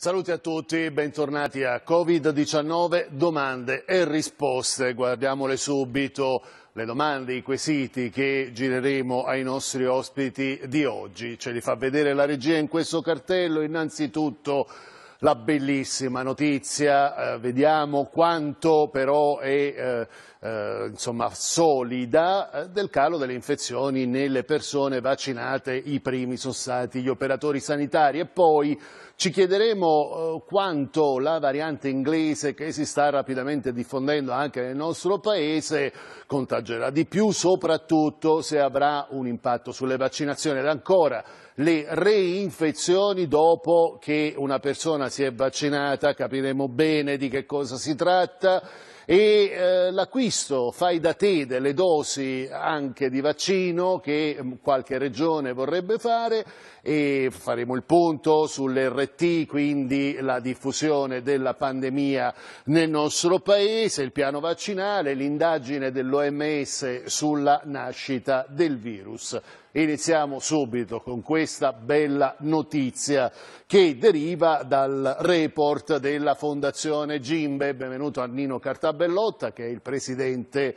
Saluti a tutti, bentornati a Covid-19, domande e risposte, guardiamole subito le domande, i quesiti che gireremo ai nostri ospiti di oggi. Ce li fa vedere la regia in questo cartello, innanzitutto la bellissima notizia, eh, vediamo quanto però è eh, eh, insomma, solida eh, del calo delle infezioni nelle persone vaccinate, i primi sono stati gli operatori sanitari e poi ci chiederemo eh, quanto la variante inglese che si sta rapidamente diffondendo anche nel nostro paese contagerà di più, soprattutto se avrà un impatto sulle vaccinazioni ed ancora le reinfezioni dopo che una persona si è vaccinata, capiremo bene di che cosa si tratta e eh, l'acquisto fai da te delle dosi anche di vaccino che mm, qualche regione vorrebbe fare e faremo il punto sull'RT, quindi la diffusione della pandemia nel nostro Paese, il piano vaccinale, l'indagine dell'OMS sulla nascita del virus. Iniziamo subito con questa bella notizia che deriva dal report della Fondazione Gimbe. Benvenuto a Nino Cartabellotta che è il presidente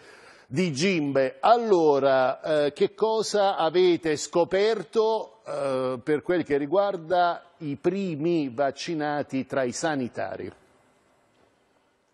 di Gimbe. Allora, eh, che cosa avete scoperto eh, per quel che riguarda i primi vaccinati tra i sanitari?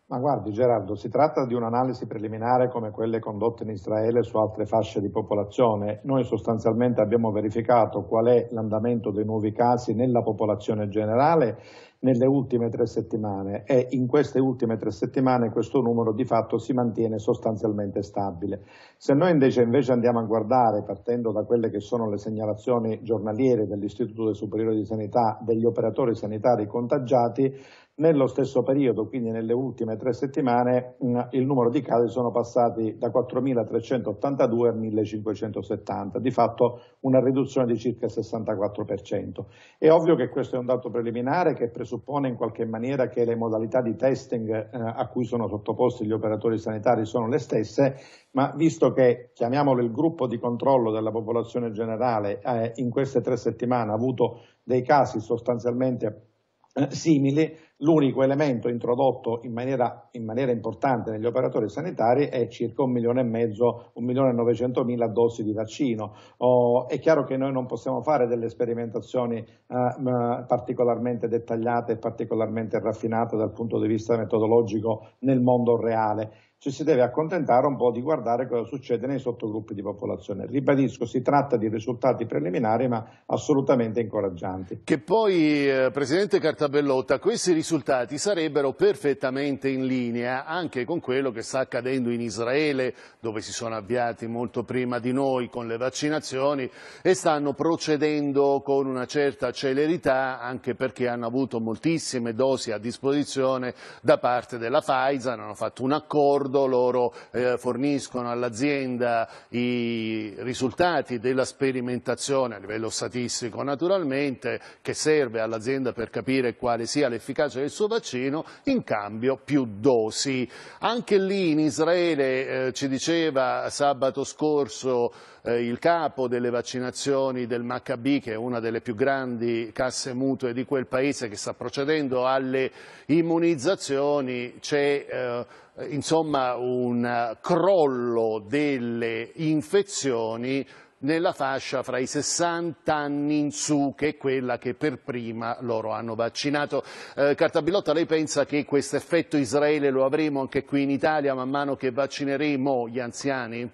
Ma guardi Gerardo, si tratta di un'analisi preliminare come quelle condotte in Israele su altre fasce di popolazione. Noi sostanzialmente abbiamo verificato qual è l'andamento dei nuovi casi nella popolazione generale nelle ultime tre settimane e in queste ultime tre settimane questo numero di fatto si mantiene sostanzialmente stabile. Se noi invece, invece andiamo a guardare, partendo da quelle che sono le segnalazioni giornaliere dell'Istituto Superiore di Sanità degli operatori sanitari contagiati, nello stesso periodo, quindi nelle ultime tre settimane, mm, il numero di casi sono passati da 4.382 a 1.570, di fatto una riduzione di circa il 64%. È ovvio che questo è un dato preliminare che presuppone in qualche maniera che le modalità di testing eh, a cui sono sottoposti gli operatori sanitari sono le stesse, ma visto che, chiamiamolo il gruppo di controllo della popolazione generale, eh, in queste tre settimane ha avuto dei casi sostanzialmente eh, simili, L'unico elemento introdotto in maniera, in maniera, importante negli operatori sanitari è circa un milione e mezzo, un milione e novecentomila dosi di vaccino. Oh, è chiaro che noi non possiamo fare delle sperimentazioni eh, particolarmente dettagliate e particolarmente raffinate dal punto di vista metodologico nel mondo reale ci si deve accontentare un po' di guardare cosa succede nei sottogruppi di popolazione. Ribadisco, si tratta di risultati preliminari ma assolutamente incoraggianti. Che poi, eh, Presidente Cartabellotta, questi risultati risultati sarebbero perfettamente in linea anche con quello che sta accadendo in Israele, dove si sono avviati molto prima di noi con le vaccinazioni e stanno procedendo con una certa celerità anche perché hanno avuto moltissime dosi a disposizione da parte della Pfizer, hanno fatto un accordo, loro eh, forniscono all'azienda i risultati della sperimentazione a livello statistico naturalmente che serve all'azienda per capire quale sia l'efficacia Pfizer il suo vaccino in cambio più dosi. Anche lì in Israele eh, ci diceva sabato scorso eh, il capo delle vaccinazioni del Maccabi, che è una delle più grandi casse mutue di quel paese che sta procedendo alle immunizzazioni, c'è eh, insomma un crollo delle infezioni nella fascia fra i 60 anni in su, che è quella che per prima loro hanno vaccinato. Eh, Cartabillotta, lei pensa che questo effetto Israele lo avremo anche qui in Italia man mano che vaccineremo gli anziani?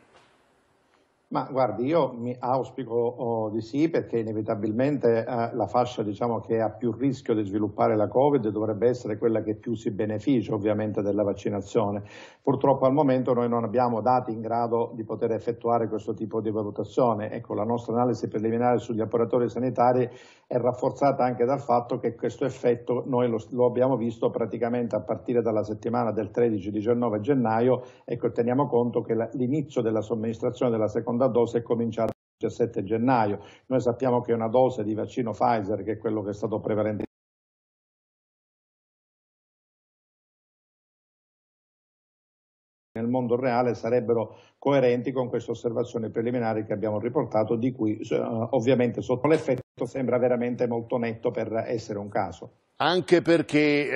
Ma guardi, io mi auspico oh, di sì perché inevitabilmente eh, la fascia diciamo, che ha più rischio di sviluppare la Covid dovrebbe essere quella che più si beneficia ovviamente della vaccinazione. Purtroppo al momento noi non abbiamo dati in grado di poter effettuare questo tipo di valutazione. Ecco, la nostra analisi preliminare sugli operatori sanitari è rafforzata anche dal fatto che questo effetto noi lo, lo abbiamo visto praticamente a partire dalla settimana del 13-19 gennaio. Ecco, teniamo conto che l'inizio della somministrazione della seconda seconda dose è cominciata il 17 gennaio. Noi sappiamo che una dose di vaccino Pfizer, che è quello che è stato prevalente nel mondo reale sarebbero coerenti con queste osservazioni preliminari che abbiamo riportato, di cui eh, ovviamente sotto l'effetto sembra veramente molto netto per essere un caso anche perché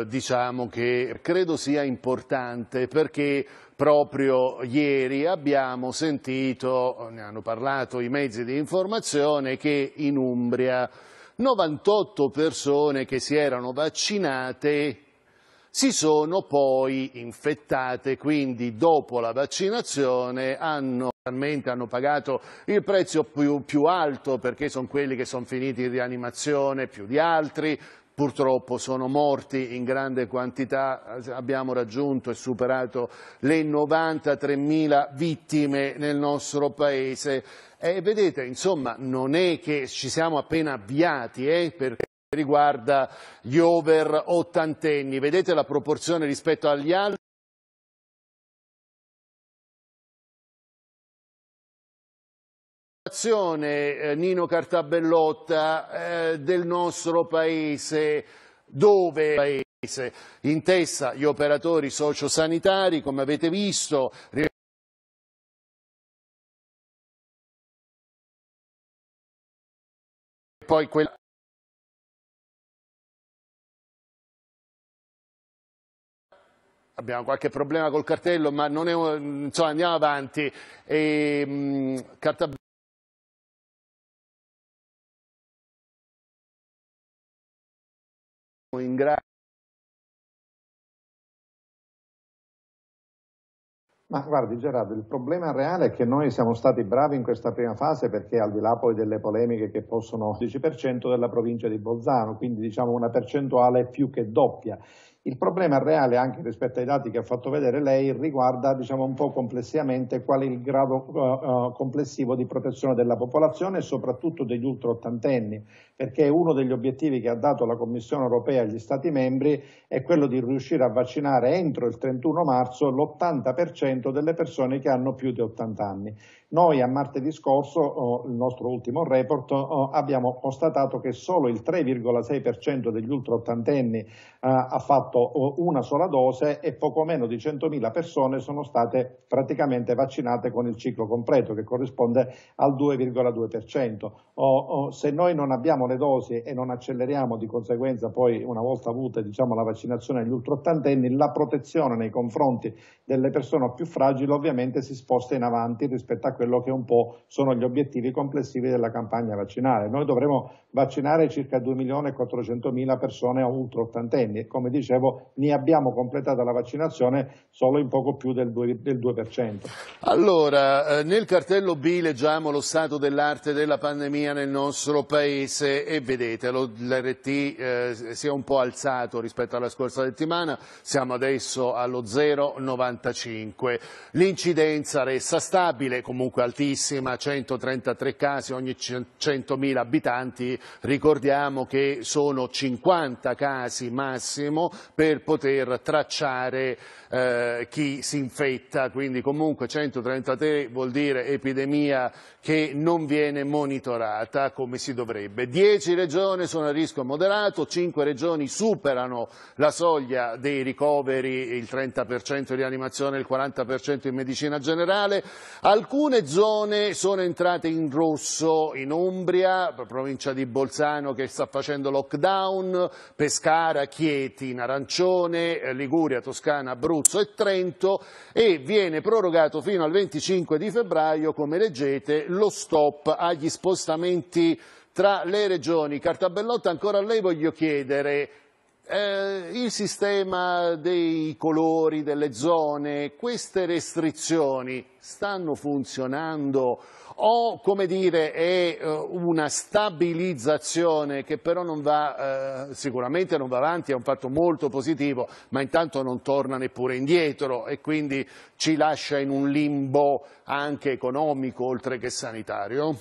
eh, diciamo che credo sia importante perché proprio ieri abbiamo sentito, ne hanno parlato i mezzi di informazione, che in Umbria 98 persone che si erano vaccinate si sono poi infettate, quindi dopo la vaccinazione hanno hanno pagato il prezzo più, più, alto perché sono quelli che sono finiti in rianimazione più di altri, purtroppo sono morti in grande quantità, abbiamo raggiunto e superato le 93.000 vittime nel nostro Paese. E vedete, insomma, non è che ci siamo appena avviati, eh, perché riguarda gli over ottantenni, vedete la proporzione rispetto agli altri rappresentazione, eh, Nino Cartabellotta, eh, del nostro Paese, dove... Paese, in testa gli operatori sociosanitari, come avete visto, poi quella abbiamo qualche problema col cartello, ma non è, insomma, andiamo avanti. E, ehm, mh, in grado. Ma guardi Gerardo, il problema reale è che noi siamo stati bravi in questa prima fase perché al di là poi delle polemiche che possono 10% della provincia di Bolzano, quindi diciamo una percentuale più che doppia. Il problema reale, anche rispetto ai dati che ha fatto vedere lei, riguarda diciamo, un po' complessivamente qual è il grado uh, complessivo di protezione della popolazione e soprattutto degli ultraottantenni, perché uno degli obiettivi che ha dato la Commissione europea agli Stati membri è quello di riuscire a vaccinare entro il 31 marzo l'80% delle persone che hanno più di 80 anni. Noi a martedì scorso, oh, il nostro ultimo report, oh, abbiamo constatato che solo il 3,6% degli ultraottantenni uh, eh, ha fatto fatto una sola dose e poco meno di 100.000 persone sono state praticamente vaccinate con il ciclo completo, che corrisponde al 2,2%. Oh, oh, se noi non abbiamo le dosi e non acceleriamo di conseguenza poi una volta avuta diciamo, la vaccinazione agli ultraottantenni, la protezione nei confronti delle persone più fragili ovviamente si sposta in avanti rispetto a quello che un po' sono gli obiettivi complessivi della campagna vaccinale. Noi dovremo vaccinare circa 2.400.000 persone a ultraottantenni e come dicevo dicevo, ne abbiamo completata la vaccinazione solo in poco più del 2%. Del 2%. Allora, eh, nel cartello B leggiamo lo stato dell'arte della pandemia nel nostro paese e vedete, l'RT eh, si è un po' alzato rispetto alla scorsa settimana, siamo adesso allo 0,95. L'incidenza resta stabile, comunque altissima, 133 casi ogni 100.000 abitanti, ricordiamo che sono 50 casi massimo per poter tracciare eh, chi si infetta, quindi comunque 133 vuol dire epidemia che non viene monitorata come si dovrebbe. 10 regioni sono a rischio moderato, 5 regioni superano la soglia dei ricoveri, il 30% in rianimazione e il 40% in medicina generale, alcune zone sono entrate in rosso, in Umbria, provincia di Bolzano che sta facendo lockdown, Pescara, Chieti, in arancione, Arancione, Liguria, Toscana, Abruzzo e Trento e viene prorogato fino al 25 di febbraio, come leggete, lo stop agli spostamenti tra le regioni. Cartabellotta, ancora a lei voglio chiedere, eh, il sistema dei colori, delle zone, queste restrizioni stanno funzionando? o come dire, è eh, una stabilizzazione che però non va, eh, sicuramente non va avanti, è un fatto molto positivo, ma intanto non torna neppure indietro e quindi ci lascia in un limbo anche economico oltre che sanitario?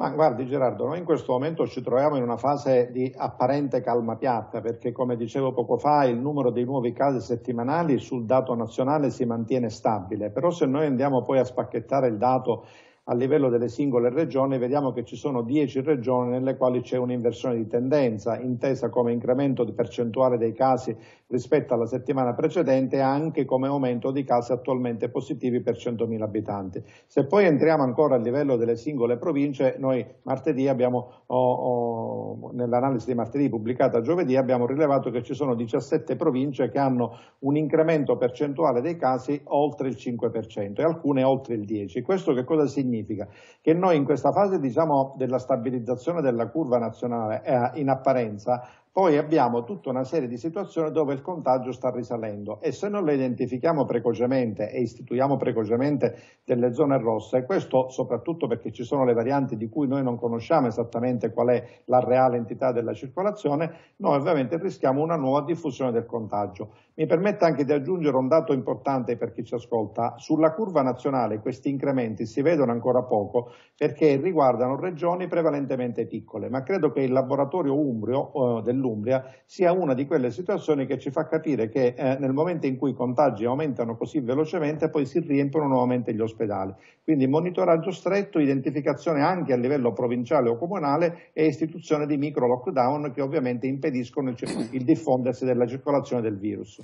Ma guardi Gerardo, noi in questo momento ci troviamo in una fase di apparente calma piatta perché come dicevo poco fa il numero dei nuovi casi settimanali sul dato nazionale si mantiene stabile, però se noi andiamo poi a spacchettare il dato a livello delle singole regioni vediamo che ci sono 10 regioni nelle quali c'è un'inversione di tendenza, intesa come incremento di percentuale dei casi rispetto alla settimana precedente e anche come aumento di casi attualmente positivi per 100.000 abitanti. Se poi entriamo ancora a livello delle singole province, noi martedì abbiamo, oh, oh, nell'analisi di martedì pubblicata giovedì, abbiamo rilevato che ci sono 17 province che hanno un incremento percentuale dei casi oltre il 5% e alcune oltre il 10%. Questo che cosa significa? significa? Che noi in questa fase diciamo, della stabilizzazione della curva nazionale, eh, in apparenza, poi abbiamo tutta una serie di situazioni dove il contagio sta risalendo e se non le identifichiamo precocemente e istituiamo precocemente delle zone rosse, questo soprattutto perché ci sono le varianti di cui noi non conosciamo esattamente qual è la reale entità della circolazione, noi ovviamente rischiamo una nuova diffusione del contagio. Mi permetta anche di aggiungere un dato importante per chi ci ascolta. Sulla curva nazionale questi incrementi si vedono ancora poco perché riguardano regioni prevalentemente piccole, ma credo che il laboratorio umbrio eh, del dell'Umbria sia una di quelle situazioni che ci fa capire che eh, nel momento in cui i contagi aumentano così velocemente poi si riempiono nuovamente gli ospedali. Quindi monitoraggio stretto, identificazione anche a livello provinciale o comunale e istituzione di micro lockdown che ovviamente impediscono il, il diffondersi della circolazione del virus.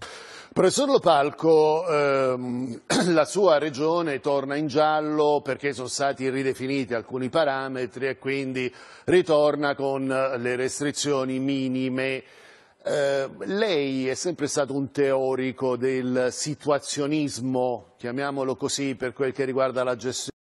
Professor Lopalco, ehm, la sua regione torna in giallo perché sono stati ridefiniti alcuni parametri e quindi ritorna con eh, le restrizioni minime prime. Eh, lei è sempre stato un teorico del situazionismo, chiamiamolo così, per quel che riguarda la gestione.